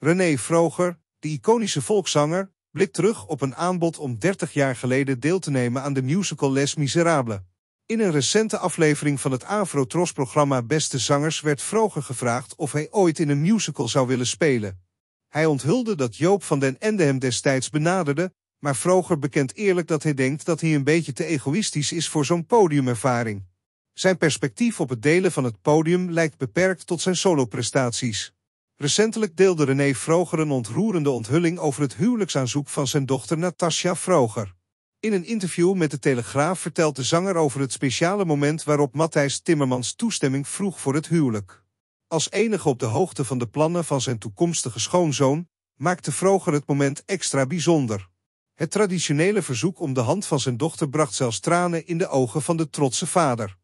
René Vroger, de iconische volkszanger, blikt terug op een aanbod om 30 jaar geleden deel te nemen aan de musical Les Miserables. In een recente aflevering van het tros programma Beste Zangers werd Vroger gevraagd of hij ooit in een musical zou willen spelen. Hij onthulde dat Joop van den Ende hem destijds benaderde, maar Vroger bekent eerlijk dat hij denkt dat hij een beetje te egoïstisch is voor zo'n podiumervaring. Zijn perspectief op het delen van het podium lijkt beperkt tot zijn soloprestaties. Recentelijk deelde René Vroger een ontroerende onthulling over het huwelijksaanzoek van zijn dochter Natasja Vroger. In een interview met de Telegraaf vertelt de zanger over het speciale moment waarop Matthijs Timmermans toestemming vroeg voor het huwelijk. Als enige op de hoogte van de plannen van zijn toekomstige schoonzoon, maakte Vroger het moment extra bijzonder. Het traditionele verzoek om de hand van zijn dochter bracht zelfs tranen in de ogen van de trotse vader.